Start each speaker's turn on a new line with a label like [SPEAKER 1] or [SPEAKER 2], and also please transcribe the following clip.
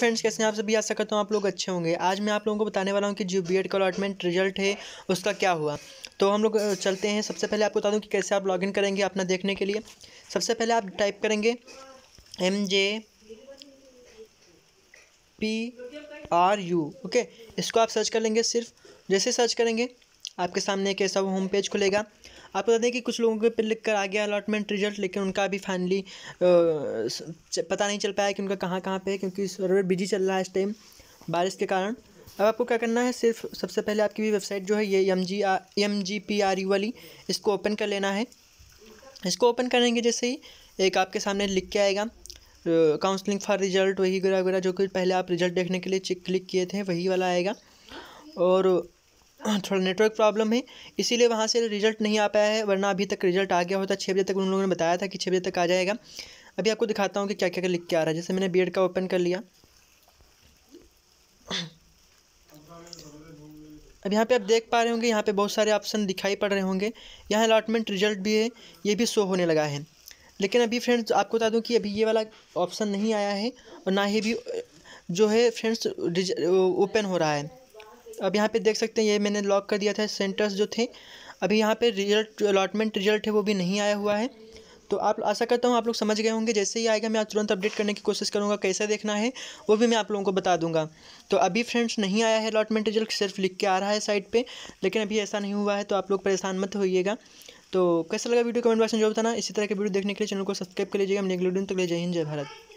[SPEAKER 1] friends कैसे हैं आप सभी आशा करता हूँ आप लोग अच्छे होंगे आज मैं आप लोगों को बताने वाला हूँ कि जो बीएड का अलॉटमेंट रिजल्ट है उसका क्या हुआ तो हम लोग चलते हैं सबसे पहले आपको बता दूँ कि कैसे आप लॉगिन करेंगे अपना देखने के लिए सबसे पहले आप टाइप करेंगे M J P R U okay इसको आप सर्च कर लेंगे सिर्फ जैसे सर्च करेंगे आपके सामने एक ऐसा होम पेज खुलेगा आपको बता दें कि कुछ लोगों के पे लिख कर आ गया अलॉटमेंट रिजल्ट लेकिन उनका अभी फाइनली पता नहीं चल पाया कि उनका कहाँ कहाँ पे है क्योंकि सर्वर बिजी चल रहा है इस टाइम बारिश के कारण अब आपको क्या करना है सिर्फ सबसे पहले आपकी भी वेबसाइट जो है ये M G R M G P R U वाली इसको ओपन कर लेना है इसको ओपन करेंगे जैसे ही एक आपके सामने लिख के आएगा काउंसलिंग फॉर रिजल्ट वही वगैरह वगैरह जो कि पहले आप रिजल्ट देखने के लिए चिक क्लिक किए थे वही वाला आएगा और हाँ, थोड़ा नेटवर्क प्रॉब्लम है इसीलिए वहाँ से रिजल्ट नहीं आ पाया है वरना अभी तक रिजल्ट आ गया होता छः बजे तक उन लोगों ने बताया था कि छः बजे तक आ जाएगा अभी आपको दिखाता हूँ कि क्या क्या लिख के आ रहा है जैसे मैंने बी का ओपन कर लिया अब यहाँ पे आप देख पा रहे होंगे यहाँ पे बहुत सारे ऑप्शन दिखाई पड़ रहे होंगे यहाँ अलाटमेंट रिजल्ट भी है ये भी शो होने लगा है लेकिन अभी फ्रेंड्स आपको बता दूं कि अभी ये वाला ऑप्शन नहीं आया है और ना ही भी जो है फ्रेंड्स ओपन हो रहा है अब यहाँ पे देख सकते हैं ये मैंने लॉक कर दिया था सेंटर्स जो थे अभी यहाँ पे रिजल्ट अलॉटमेंट रिजल्ट है वो भी नहीं आया हुआ है तो आप आशा करता हूँ आप लोग समझ गए होंगे जैसे ही आएगा मैं आज तुरंत अपडेट करने की कोशिश करूँगा कैसे देखना है वो भी मैं आप लोगों को बता दूंगा तो अभी फ्रेंड्स नहीं आया है अलॉटमेंट रिजल्ट सिर्फ लिख के आ रहा है साइट पर लेकिन अभी ऐसा नहीं हुआ है तो आप लोग परेशान मत होइएगा तो कैसा लगा वीडियो कमेंट बॉक्स में जो बताना इसी तरह के वीडियो देखने के लिए चैनल को सब्सक्राइब कर लीजिएगा हम तक तो जय हिंद जय भारत